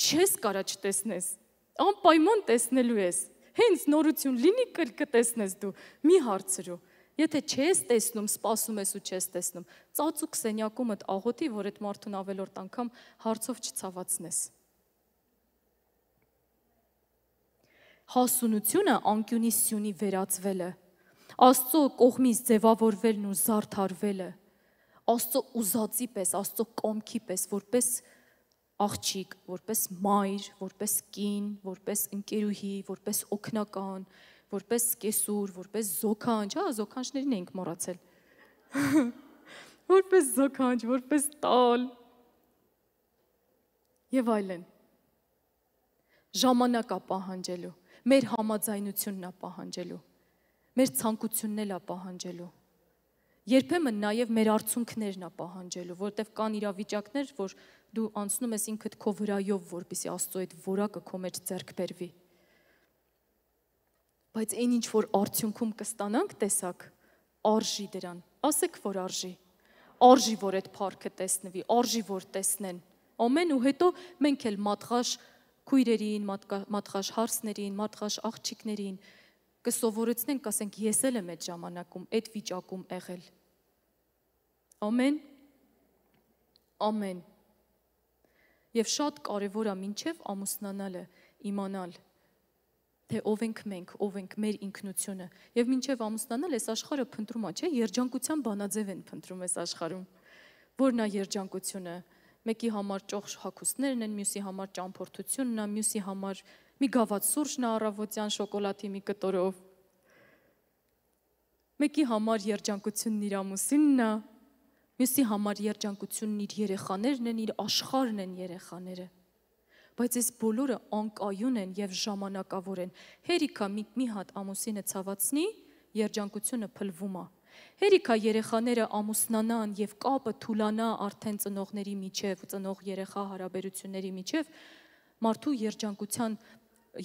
չես կարա չտեսնես։ Անպայման տեսնելու ես։ Հենց նորություն լինի կտեսնես դու։ Մի հարցրու։ Եթե չես տեսնում, սպասում ես ու չես տեսնում, ծածուկ սենյակում այդ աղոթի, որ այդ մարդուն ավելորդ անգամ հարցով չցավացնես։ Հասունությունը անկյունի սյունի վերածվելը, Աստծո կողմից ձևավորվելն ու զարդարվելը, Աստծո ուզածի պես, Աստծո կամքի պես, որպես որ աղջիկ, որպես մայր, որպես կին, որպես ընկերուհի, որպես օկնական, որպես կեսուր, որպես զոքանջ, հա, զոքանջներին ենք մոռացել։ որպես զոքանջ, որպես տալ եւ այլն։ Ժամանակա պահանջելու, մեր համաձայնությունն է պահանջելու, մեր ցանկությունն էլ է պահանջելու երբեմն նաև մեր արցունքներն է պահանջելու, որովհետև կան իրավիճակներ, որ դու անցնում ես ինքդ քո վրայով, որպիսի Աստծո այդ որակը քո մեջ ձեռք բերվի։ Բայց այն ինչ որ արդյունքում կստանանք, տեսակ, արժի դրան։ Ասեք, որ արժի։ Արժի, որ այդ парքը տեսնվի, արժի, որ տեսնեն։ Ամեն ու հետո մենք էլ մատղաշ քույրերին, մատղաշ հարսներին, մատղաշ աղջիկներին կսովորեցնենք, ասենք, ես էլ եմ այդ ժամանակում, այդ վիճակում եղել։ Ամեն։ Ամեն։ Եվ շատ կարևոր է մինչև ամուսնանալը իմանալ թե ով ենք մենք, ով ենք մեր ինքնությունը։ Եվ մինչև ամուսնանալ այս աշխարհը փնտրում է, չէ՞, երջանկության բանաձև են փնտրում այս աշխարհում։ Որն է երջանկությունը։ Մեկի համար ճոխ հագուստներն են, մյուսի համար ճամփորդությունն է, մյուսի համար մի գավաթ սուրճն է առավոտյան շոկոլադի մի կտորով։ Մեկի համար երջանկությունն իր ամուսինն է, մյուսի համար երջանկությունն իր երեխաներն են, իր աշխարհն են երեխաները։ Բայց այս բոլորը անկայուն են եւ ժամանակավոր են։ Հերիքա մի մի հատ ամուսինը ցավացնի, երջանկությունը փլվում է։ Հերիքա երեխաները ամուսնանան եւ կապը թուլանա արդեն ծնողների միջև, ծնող երեխա հարաբերությունների միջև, մարդու երջանկության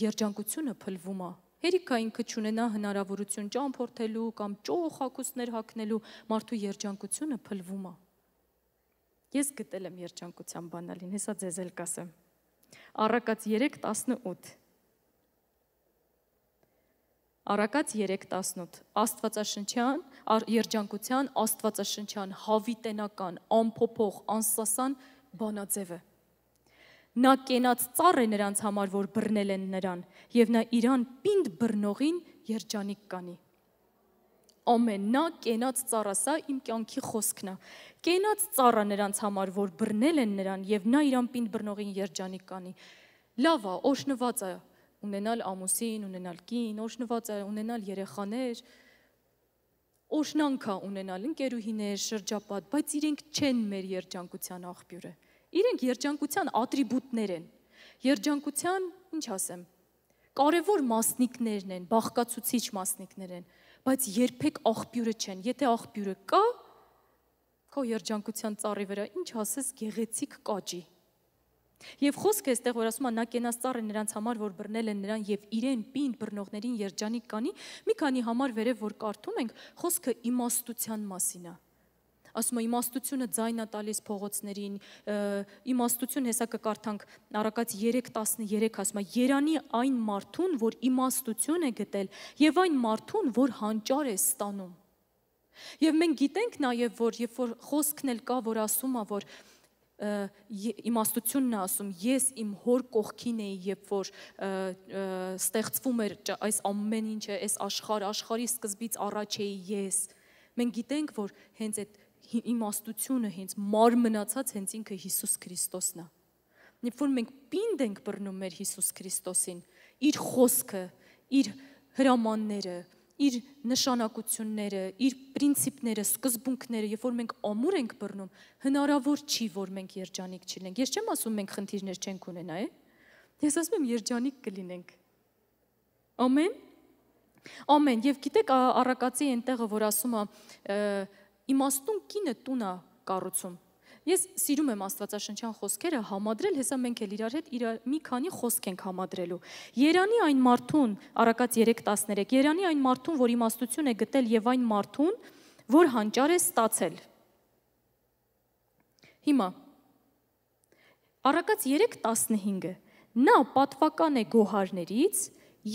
երջանկությունը փլվում է Հերիքա ինքը չունենա հնարավորություն ճամփորդելու կամ ճոխ հակուսներ հագնելու, մարդու երջանկությունը փլվում է։ Ես գտել եմ երջանկության բանալին, հեսա ձեզ էլ կասեմ։ Առակած 3:18 Առակած 3:18 Աստվածաշնչյան երջանկության աստվածաշնչյան հավիտենական ամփոփող անսասան բանաձև է։ Նա կենաց ծառ է նրանց համար, որ բռնել են նրան, եւ նա իրան պինդ բռնողին երջանիկ կանի։ Ամեն նա կենաց ծառասա իմ կյանքի խոսքն է։ Կենաց ծառը նրանց համար, որ բռնել են նրան եւ նա իրան պինդ բռնողին երջանիկ կանի։ Լավ է, օշնված է ունենալ ամուսին, ունենալ կին, օշնված է ունենալ երեխաներ, օշնանքա ունենալ ընկերուհիներ, շրջապատ, բայց իրենք չեն մեր երջանկության աղբյուրը իրենք երջանկության ատրիբուտներ են։ Երջանկության, ինչ ասեմ, կարևոր մասնիկներն են, բաղկացուցիչ մասնիկներ են, բայց երբեք աղբյուրը չեն։ Եթե աղբյուրը կա, քո երջանկության ծառի վրա ինչ ասես գեղեցիկ կաճի։ Եվ խոսքը էստեղ որ ասում է նա կենաց ծառը նրանց համար որ բռնել են նրան եւ իրեն պին բռնողներին երջանիկ կանի, մի քանի համար վերև որ կարդում ենք, խոսքը իմաստության մասին է ասում է իմաստությունը ձայն է տալիս փողոցներին, իմաստություն հեսա կկարդանք Արակած 3:13 ասում է Երանի այն մարդուն, որ իմաստություն է գտել եւ այն մարդուն, որ հանճար է ստանում։ Եվ մենք գիտենք նաեւ որ երբ որ խոսքն էլ կա, որ ասում է որ իմաստությունն է ասում ես իմ հոր կողքին էի երբ որ ստեղծվում էր այս ամեն ինչը այս աշխարհ աշխարհի սկզբից առաջ էի ես մենք գիտենք որ հենց այդ իմաստությունը հենց մար մնացած հենց ինքը Հիսուս Քրիստոսն է։ Երբ որ մենք պինդ ենք բռնում մեր Հիսուս Քրիստոսին, իր խոսքը, իր հրամանները, իր նշանակությունները, իր principները, սկզբունքները, երբ որ մենք ամուր ենք բռնում, հնարավոր չի, որ մենք երջանիկ չլինենք։ Ես չեմ ասում մենք խնդիրներ չենք ունենա, է։ Ես ասում եմ երջանիկ կլինենք։ Ամեն։ Ամեն, եւ գիտեք առակացի այնտեղը, որ ասում է իմաստուն կինը տունա կառուցում։ Ես սիրում եմ Աստվածաշնչյան խոսքերը համադրել, հեսա մենք էլ իրար հետ իր մի քանի խոսք ենք համադրելու։ Երանի այն մարդուն, Արակած 3:13, Երանի այն մարդուն, որ իմաստություն է գտել եւ այն մարդուն, որ հանճար է ստացել։ Հիմա Արակած 3:15-ը նա պատվական է գոհարներից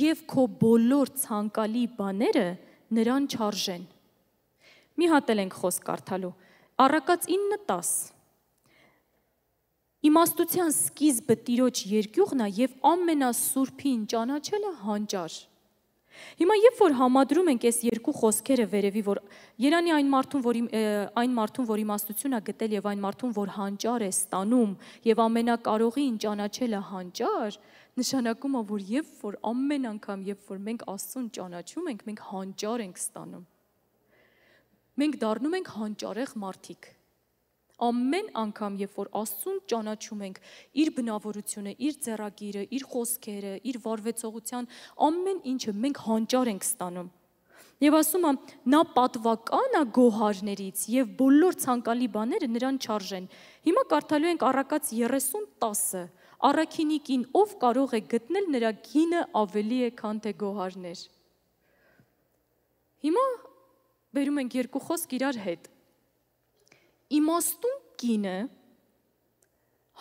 եւ քո բոլոր ցանկալի բաները նրան չարժեն։ չա Մի հատ էլ ենք խոսք կարդալու։ Առակած 9:10 Իմաստության սկիզբը Տիրոջ երկյուղն է եւ ամենասուրբին ճանաչելը հանճար։ Հիմա երբ որ համադրում ենք այս երկու խոսքերը վերևի, որ Երանի այն մարդուն, որ այն մարդուն, որ իմաստություն է գտել եւ այն մարդուն, որ հանճար է ստանում եւ ամենակարողին ճանաչելը հանճար, նշանակում է, որ երբ որ ամեն անգամ, երբ որ մենք Աստծուն ճանաչում ենք, մենք հանճար ենք ստանում մենք դառնում ենք հանճարեղ մարդիկ։ Ամեն անգամ, երբ որ Աստծուն ճանաչում ենք, իր բնավորությունը, իր ձեռագիրը, իր խոսքերը, իր վարվեցողության, ամեն ինչը մենք հանճար ենք ստանում։ Եվ ասում եմ, նա պատվական է գոհարներից եւ բոլոր ցանկալի բաները նրան չարժեն։ Հիմա կարդալու ենք Առակաց 30:10-ը։ Առաքինիկին ով կարող է գտնել նրա գինը ավելի է քան թե գոհարներ։ Հիմա բերում ենք երկու խոսք իրար հետ։ Իմաստուն կինը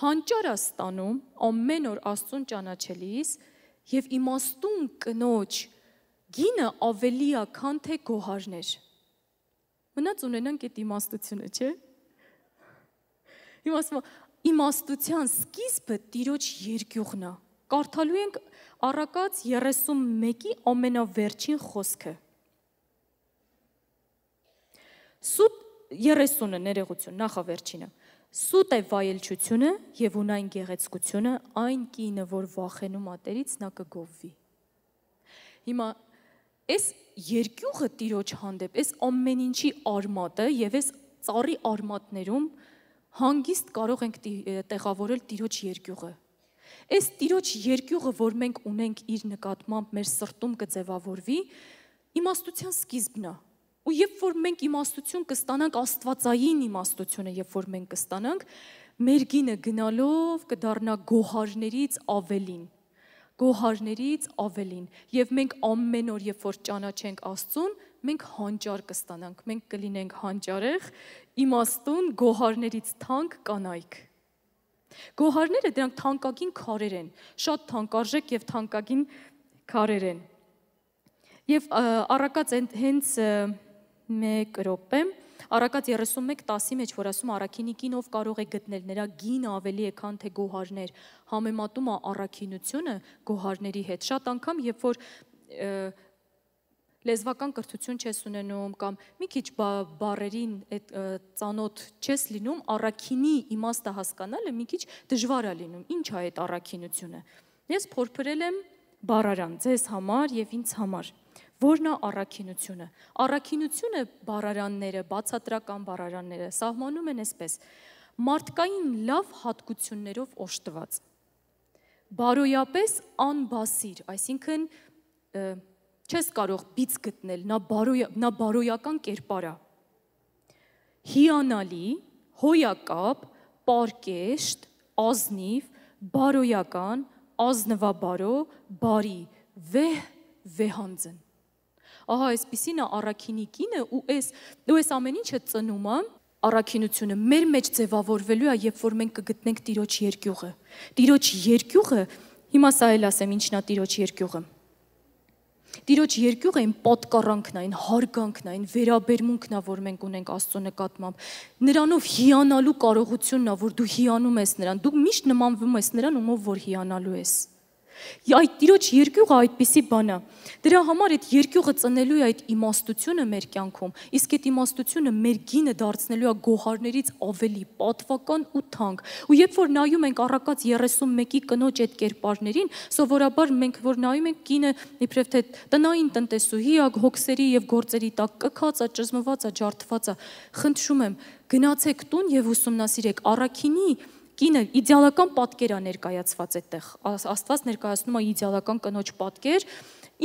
հանճար է ստանում ամեն օր Աստծուն ճանաչելիս եւ իմաստուն կնոջ գինը ավելի է, քան թե գոհարներ։ Մնաց ունենանք այդ իմաստությունը, չէ՞։ Իմաստը իմաստության սկիզբը Տիրոջ երկյուղն է։ Կարդալու ենք Առակաց 31-ի ամենավերջին խոսքը։ Սուտ 30-ը ներեգություն, նախավերջինը։ Սուտ է վայելչությունը եւ ունայն գեղեցկությունը, այն կինը, որ վախենում ատերից նա կգովվի։ Հիմա այս երկյուղը տիրոջ հանդեպ, այս ամեն ինչի արմատը եւ այս ծառի արմատներում հանգիստ կարող ենք տեղավորել տիրոջ երկյուղը։ Այս տիրոջ երկյուղը, որ մենք ունենք իր նկատմամբ մեր սրտում կձևավորվի, իմաստության սկիզբն է։ Ու երբ որ մենք իմաստություն կստանանք Աստվածային իմաստությունը, երբ որ մենք կստանանք, մեր գինը գնալով կդառնա գոհարներից ավելին գոհարներից ավելին եւ մենք ամեն օր երբ որ ճանաչենք Աստծուն մենք հանճար կստանանք մենք կլինենք հանճարեղ իմաստուն գոհարներից թանկ կանայք գոհարները դրանք թանկագին քարեր են շատ թանկարժեք եւ թանկագին քարեր են եւ առակած հենց և, և, և, և, և, և, և, և, և 1 րոպե։ Արակած 31:10-ի մեջ որ ասում Արաքինի կինով կարող է գտնել նրա գինը ավելի է քան թե գոհարներ։ Համեմատում է Արաքինությունը գոհարների հետ։ Շատ անգամ երբ որ լեզվական կրթություն չես ունենում կամ մի քիչ բարերին այդ ծանոթ չես լինում, առաքինի իմաստը հասկանալը մի քիչ դժվար է լինում։ Ինչ է այդ առաքինությունը։ Ես փորփրել եմ բարարան ձեզ համար եւ ինձ համար։ Որն է առաքինությունը։ Առաքինությունը բարարանները, բացատրական բարարանները սահմանում են այսպես. մարդկային լավ հատկություններով օժտված։ Բարոյապես անբասիր, այսինքն չես կարող բից գտնել, նա բարոյ նա բարոյական կերպար է։ Հիանալի, հոյակապ, պարկեշտ, ազնիվ, բարոյական, ազնվաբարո, բարի, վեհ, վեհանձն ահա այսպիսին է առաքինի կինը ու այս ու այս ամեն ինչը ծնում է առաքինությունը մեր մեջ ձևավորվելու է, երբ որ մենք կգտնենք Տիրոջ երկյուղը։ Տիրոջ երկյուղը, հիմա սա էլ ասեմ, ինչն է Տիրոջ երկյուղը։ Տիրոջ երկյուղը այն պատկառանքն է, այն հարգանքն է, այն վերաբերմունքն է, որ մենք ունենք Աստծո նկատմամբ։ Նրանով հիանալու կարողությունն է, որ դու հիանում ես նրան։ Դու միշտ նմանվում ես նրան, ումով որ հիանալու ես։ նրան, Այդ Տիրոջ երկյուղը այդպիսի բան է։ Դրա համար այդ երկյուղը ծնելու է այդ իմաստությունը մեր կյանքում, իսկ այդ իմաստությունը մեր գինը դարձնելու է գոհարներից ավելի պատվական ու թանկ։ Ու երբ որ նայում ենք առակած 31-ի կնոջ այդ կերպարներին, սովորաբար մենք որ նայում ենք գինը իբրև թե տնային տնտեսուհի է, հոգսերի եւ գործերի տակ կքած է, ճզմված է, ջարդված է։ Խնդրում եմ, գնացեք տուն եւ ուսումնասիրեք առաքինի կինը իդեալական պատկեր է ներկայացված այդտեղ։ Աստված ներկայացնում է իդեալական կնոջ պատկեր,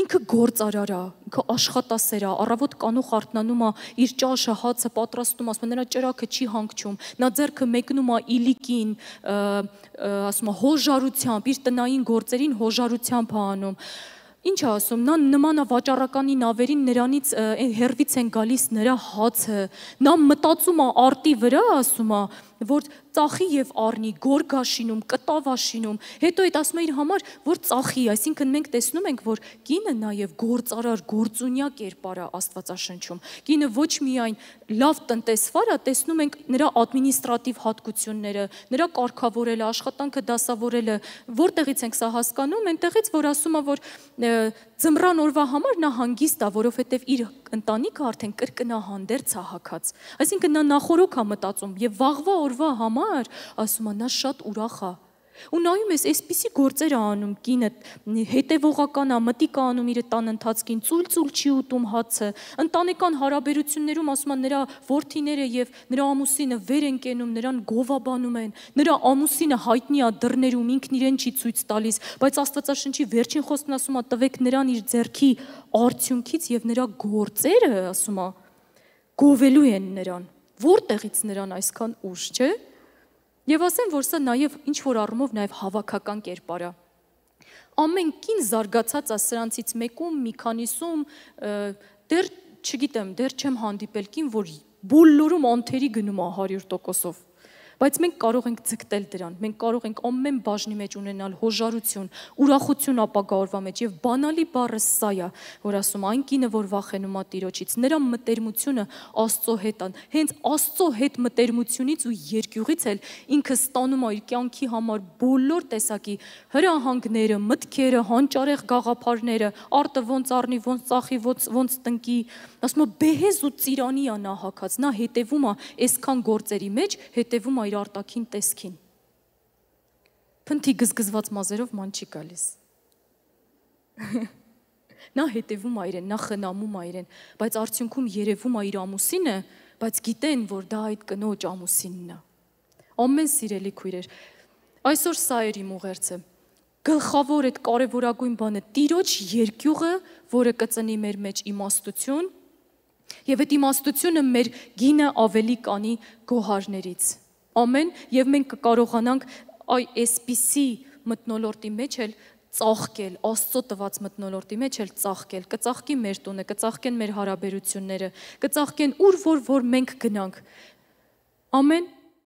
ինքը գործարար է, ինքը աշխատասեր է, առավոտ կանուխ արթնանում է, իր ճաշը, հացը պատրաստում, ասում են, նրա ճրակը չի հանգչում, նա ձերքը մեկնում է իլիկին, ասում է հոժարությամբ, իր տնային գործերին հոժարությամբ է անում։ Ինչ է ասում, նա նման է վաճառականի նավերին, նրանից հերվից են գալիս նրա հացը։ Նա մտածում է արտի վրա, ասում է, որ ծախի եւ առնի գորգաշինում, կտավաշինում, հետո այդ ասում է իր համար, որ ծախի, այսինքն մենք տեսնում ենք, որ կինը նաեւ գործարար, գործունյա կերպար է Աստվածաշնչում։ Կինը ոչ միայն լավ տնտեսվար է, տեսնում ենք նրա ադմինիստրատիվ հատկությունները, նրա կարգավորելը, աշխատանքը դասավորելը, որտեղից ենք սա հասկանում, այնտեղից, որ ասում է, որ Ձմռան օրվա համար նա հանգիստ է, որովհետև իր ընտանիքը արդեն կրկնահանդերց է հակած։ Այսինքն նա նախորոք է մտածում եւ վաղվա օրվա համար ասում է նա շատ ուրախ է, ու նայում ես այսպիսի գործեր ա անում կինը հետևողական ա մտիկ ա անում իր տան ընթացքին ծուլ-ծուլ չի ուտում հացը ընտանեկան հարաբերություններում ասում են նրա worth-իները եւ նրա ամուսինը վեր են կենում նրան գովաբանում են նրա ամուսինը հայտնի ա դռներում ինքն իրեն չի ցույց տալիս բայց աստվածաշնչի վերջին խոսքն ասում ա տվեք նրան իր ձեռքի արդյունքից եւ նրա գործերը ասում ա գովելու են նրան որտեղից նրան այսքան ուժ չէ՞ Եվ ասեմ, որ սա նաև ինչ որ առումով նաև հավաքական կերպար է։ Ամեն կին զարգացած է սրանցից մեկում, մի քանիսում դեռ չգիտեմ, դեռ չեմ հանդիպել կին, որ բոլորում անթերի գնում է 100%-ով բայց մենք կարող ենք ձգտել դրան, մենք կարող ենք ամեն բաժնի մեջ ունենալ հոժարություն, ուրախություն ապագա օրվա մեջ եւ բանալի բառը սա է, որ ասում այն կինը, որ վախենում է տիրոջից, նրա մտերմությունը Աստծո հետ ան, հենց Աստծո հետ մտերմությունից ու երկյուղից էլ ինքը ստանում է իր կյանքի համար բոլոր տեսակի հրահանգները, մտքերը, հանճարեղ գաղափարները, արտը ոնց առնի, ոնց ծախի, ոնց ոնց տնկի, ասում է բեհեզ ու ծիրանի է նա հակած, նա հետևում է այսքան գործերի մեջ, հետևում է ա իր արտաքին տեսքին։ Փնթի գզգզված մազերով ման չի գալիս։ Նա հետևում ա իրեն, նա խնամում ա իրեն, բայց արդյունքում երևում ա իր ամուսինը, բայց գիտեն, որ դա այդ կնոջ ամուսինն է։ Ամեն սիրելի քույրեր, այսօր սա էր իմ ուղերձը։ Գլխավոր այդ կարևորագույն բանը՝ Տիրոջ երկյուղը, որը կծնի մեր մեջ իմաստություն, եւ այդ իմաստությունը մեր գինը ավելի կանի գոհարներից ամեն եւ մենք կկարողանանք այ այսպիսի մտնոլորտի մեջ էլ ծաղկել, Աստծո տված մտնոլորտի մեջ էլ ծաղկել, կծաղկի մեր տունը, կծաղկեն մեր հարաբերությունները, կծաղկեն ուր որ որ մենք գնանք։ Ամեն